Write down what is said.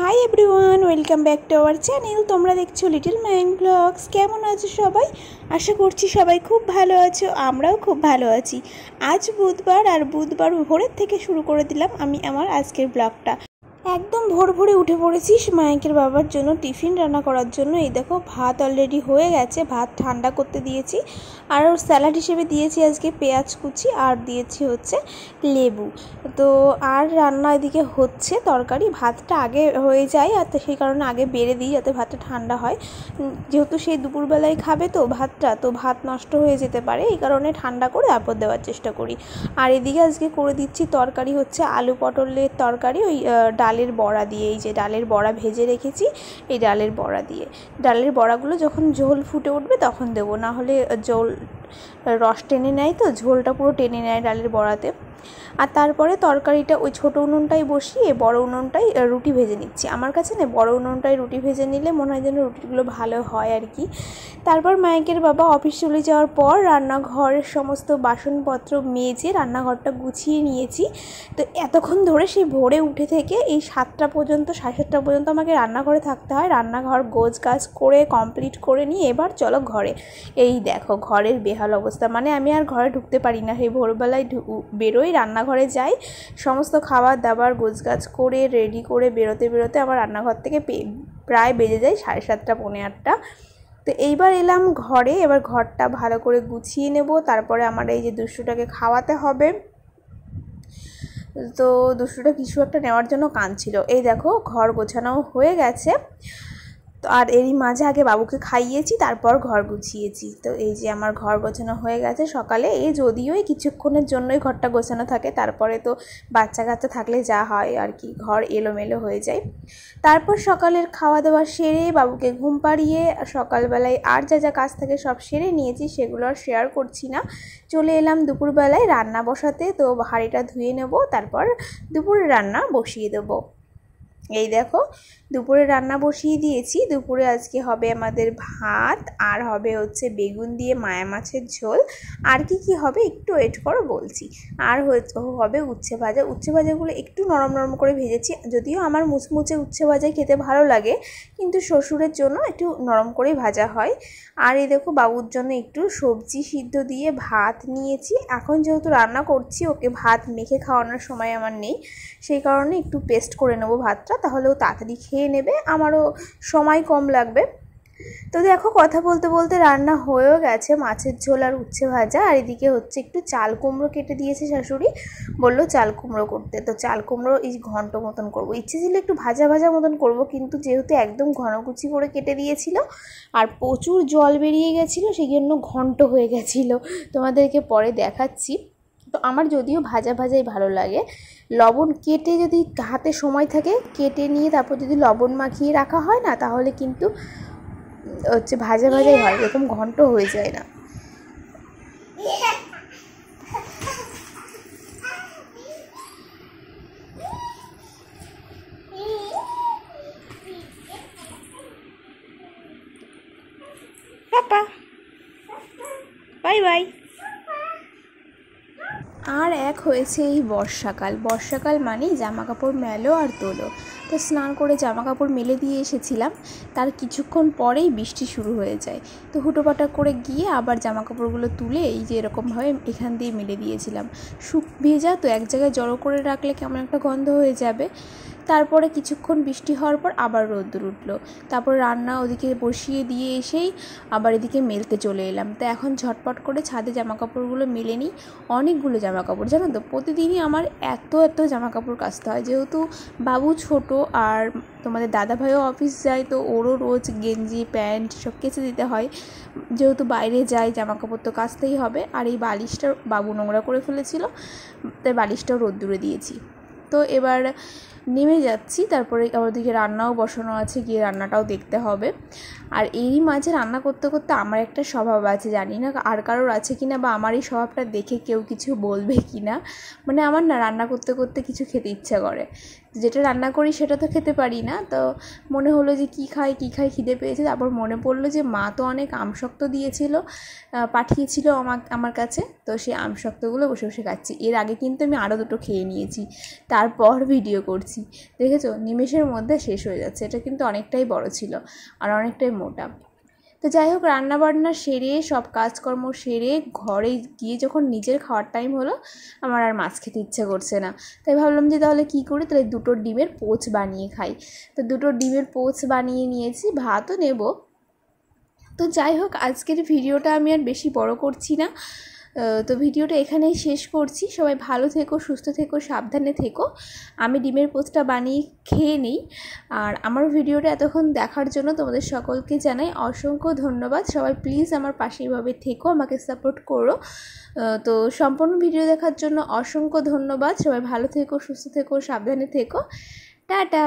High everyone welcome back to our channel তোমরা দেখছো little mine blogs কেমন আছো সবাই আশা করছি সবাই খুব ভালো আছো আমরাও খুব ভালো আছি আজ বুধবার আর বুধবার ভোরের থেকে শুরু করে দিলাম আমি আমার আজকের ব্লগটা একদম ভোর ভোরে উঠে পড়েছিস মায়েকের বাবার জন্য টিফিন রান্না করার জন্য এই দেখো ভাত অলরেডি হয়ে গেছে ভাত ঠান্ডা করতে দিয়েছি আর ওর স্যালাড হিসেবে দিয়েছি আজকে পেঁয়াজ কুচি আর দিয়েছি হচ্ছে লেবু তো আর রান্না এদিকে হচ্ছে তরকারি ভাতটা আগে হয়ে যায় আর সেই কারণে আগে বেড়ে দিই যাতে ভাতটা ঠান্ডা হয় যেহেতু সেই দুপুরবেলায় খাবে তো ভাতটা তো ভাত নষ্ট হয়ে যেতে পারে এই কারণে ঠান্ডা করে আপদ দেওয়ার চেষ্টা করি আর এদিকে আজকে করে দিচ্ছি তরকারি হচ্ছে আলু পটলের তরকারি ওই ডাল ডালের বড়া দিয়ে এই যে ডালের বড়া ভেজে রেখেছি এই ডালের বড়া দিয়ে ডালের বড়াগুলো যখন ঝোল ফুটে উঠবে তখন দেবো না হলে ঝোল রস টেনে নেয় তো ঝোলটা পুরো টেনে নেয় ডালের বড়াতে আর তারপরে তরকারিটা ওই ছোটো উনুনটাই বসিয়ে বড় উনুনটাই রুটি ভেজে নিচ্ছি আমার কাছে না বড় উনুনটায় রুটি ভেজে নিলে মনে হয় যেন রুটিগুলো ভালো হয় আর কি তারপর মায়েকের বাবা অফিস চলে যাওয়ার পর রান্নাঘরের সমস্ত বাসনপত্র মেজে রান্নাঘরটা গুছিয়ে নিয়েছি তো এতক্ষণ ধরে সেই ভোরে উঠে থেকে এই সাতটা পর্যন্ত সাড়ে সাতটা পর্যন্ত আমাকে রান্নাঘরে থাকতে হয় রান্নাঘর গোজ গাছ করে কমপ্লিট করে নিয়ে এবার চলো ঘরে এই দেখো ঘরের বেহাল অবস্থা মানে আমি আর ঘরে ঢুকতে পারি না সেই ভোরবেলায় বেরোই আমি রান্নাঘরে যাই সমস্ত খাবার দাবার গোছগাছ করে রেডি করে বেরোতে বেরোতে আমার রান্নাঘর থেকে প্রায় বেজে যায় সাড়ে সাতটা পৌনে আটটা তো এইবার এলাম ঘরে এবার ঘরটা ভালো করে গুছিয়ে নেব তারপরে আমার এই যে দুষ্টুটাকে খাওয়াতে হবে তো দুষ্টুটা কিছু একটা নেওয়ার জন্য কাঁদছিল এই দেখো ঘর গোছানো হয়ে গেছে তো আর এরই মাঝে আগে বাবুকে খাইয়েছি তারপর ঘর গুছিয়েছি তো এই যে আমার ঘর গোছানো হয়ে গেছে সকালে এই যদিও কিছুক্ষণের জন্যই ঘরটা গোছানো থাকে তারপরে তো বাচ্চা কাচ্চা থাকলে যা হয় আর কি ঘর এলোমেলো হয়ে যায় তারপর সকালের খাওয়া দাওয়া সেরে বাবুকে ঘুম পাড়িয়ে সকালবেলায় আর যা যা কাজ থাকে সব সেরে নিয়েছি সেগুলো আর শেয়ার করছি না চলে এলাম দুপুরবেলায় রান্না বসাতে তো হাঁড়িটা ধুয়ে নেব তারপর দুপুরে রান্না বসিয়ে দেবো এই দেখো দুপুরে রান্না বসিয়ে দিয়েছি দুপুরে আজকে হবে আমাদের ভাত আর হবে হচ্ছে বেগুন দিয়ে মায়া মাছের ঝোল আর কি কি হবে একটু ওয়েট করো বলছি আর হবে উচ্ছে ভাজা উচ্ছে ভাজাগুলো একটু নরম নরম করে ভেজেছি যদিও আমার মুচমুচে উচ্ছে ভাজা খেতে ভালো লাগে কিন্তু শ্বশুরের জন্য একটু নরম করে ভাজা হয় আর এই দেখো বাবুর জন্য একটু সবজি সিদ্ধ দিয়ে ভাত নিয়েছি এখন যেহেতু রান্না করছি ওকে ভাত মেখে খাওয়ানোর সময় আমার নেই সেই কারণে একটু পেস্ট করে নেবো ভাতটা তাহলেও তাড়াতাড়ি খেয়ে নেবে আমারও সময় কম লাগবে তো দেখো কথা বলতে বলতে রান্না হয়েও গেছে মাছের ঝোল আর উচ্ছে ভাজা আর এদিকে হচ্ছে একটু চাল কুমড়ো কেটে দিয়েছে শাশুড়ি বললো চাল কুমড়ো করতে তো চাল কুমড়ো এই ঘন্ট মতন করবো ইচ্ছে ছিল একটু ভাজা ভাজা মতন করবো কিন্তু যেহেতু একদম ঘনকুচি করে কেটে দিয়েছিল আর প্রচুর জল বেরিয়ে গেছিলো সেই জন্য ঘন্ট হয়ে গেছিলো তোমাদেরকে পরে দেখাচ্ছি তো আমার যদিও ভাজা ভাজাই ভালো লাগে লবণ কেটে যদি হাতে সময় থাকে কেটে নিয়ে তারপর যদি লবণ মাখিয়ে রাখা হয় না তাহলে কিন্তু হচ্ছে ভাজা ভাজাই হয় এরকম ঘন্ট হয়ে যায় না Bye bye. আর এক হয়েছে এই বর্ষাকাল বর্ষাকাল মানেই জামা কাপড় মেলো আর তোলো তো স্নান করে জামা কাপড় মেলে দিয়ে এসেছিলাম তার কিছুক্ষণ পরেই বৃষ্টি শুরু হয়ে যায় তো হুটোপাটা করে গিয়ে আবার জামা কাপড়গুলো তুলে এই যে এরকমভাবে এখান দিয়ে মেলে দিয়েছিলাম শুক ভেজা তো এক জায়গায় জড়ো করে রাখলে কেমন একটা গন্ধ হয়ে যাবে তারপরে কিছুক্ষণ বৃষ্টি হওয়ার পর আবার রোদ্দুর উঠলো তারপর রান্না ওদিকে বসিয়ে দিয়ে এসেই আবার এদিকে মেলতে চলে এলাম তো এখন ঝটপট করে ছাদে জামাকাপড়গুলো মেলে নিই অনেকগুলো জামাকাপড় জানো তো প্রতিদিনই আমার এত এত জামাকাপড় কাচতে হয় যেহেতু বাবু ছোট আর তোমাদের দাদাভাইও অফিস যায় তো ওরও রোজ গেঞ্জি প্যান্ট সব কেচে দিতে হয় যেহেতু বাইরে যায় জামাকাপড় তো কাচতেই হবে আর এই বালিশটা বাবু নোংরা করে ফেলেছিল তাই বালিশটাও রোদ্দুরে দিয়েছি তো এবার নেমে যাচ্ছি তারপরে ওদিকে রান্নাও বসানো আছে গিয়ে রান্নাটাও দেখতে হবে আর এরই মাঝে রান্না করতে করতে আমার একটা স্বভাব আছে জানি না আর কারোর আছে কি না বা আমার এই স্বভাবটা দেখে কেউ কিছু বলবে কি না মানে আমার না রান্না করতে করতে কিছু খেতে ইচ্ছা করে যেটা রান্না করি সেটা তো খেতে পারি না তো মনে হলো যে কী খাই কী খাই খিদে পেয়েছে তারপর মনে পড়লো যে মা তো অনেক আমশক্ত দিয়েছিল পাঠিয়েছিল আমার আমার কাছে তো সেই আমশক্তগুলো বসে বসে খাচ্ছি এর আগে কিন্তু আমি আরও দুটো খেয়ে নিয়েছি তারপর ভিডিও করছি দেখেছো নিমেষের মধ্যে শেষ হয়ে যাচ্ছে এটা কিন্তু অনেকটাই বড় ছিল আর অনেকটাই মোটা তো যাই হোক রান্নাবান্না সেরে সব কাজকর্ম সেরে ঘরে গিয়ে যখন নিজের খাওয়ার টাইম হলো আমার আর মাছ খেতে ইচ্ছে করছে না তাই ভাবলাম যে তাহলে কি করি তাহলে দুটো ডিমের পোচ বানিয়ে খাই তো দুটো ডিমের পোচ বানিয়ে নিয়েছি ভাতও নেব তো যাই হোক আজকের ভিডিওটা আমি আর বেশি বড় করছি না তো ভিডিওটা এখানেই শেষ করছি সবাই ভালো থেকো সুস্থ থেকো সাবধানে থেকো আমি ডিমের পোস্টটা বানিয়ে খেয়ে নিই আর আমার ভিডিওটা এতক্ষণ দেখার জন্য তোমাদের সকলকে জানাই অসংখ্য ধন্যবাদ সবাই প্লিজ আমার পাশে এভাবে থেকো আমাকে সাপোর্ট করো তো সম্পূর্ণ ভিডিও দেখার জন্য অসংখ্য ধন্যবাদ সবাই ভালো থেকো সুস্থ থেকো সাবধানে থেকো টাটা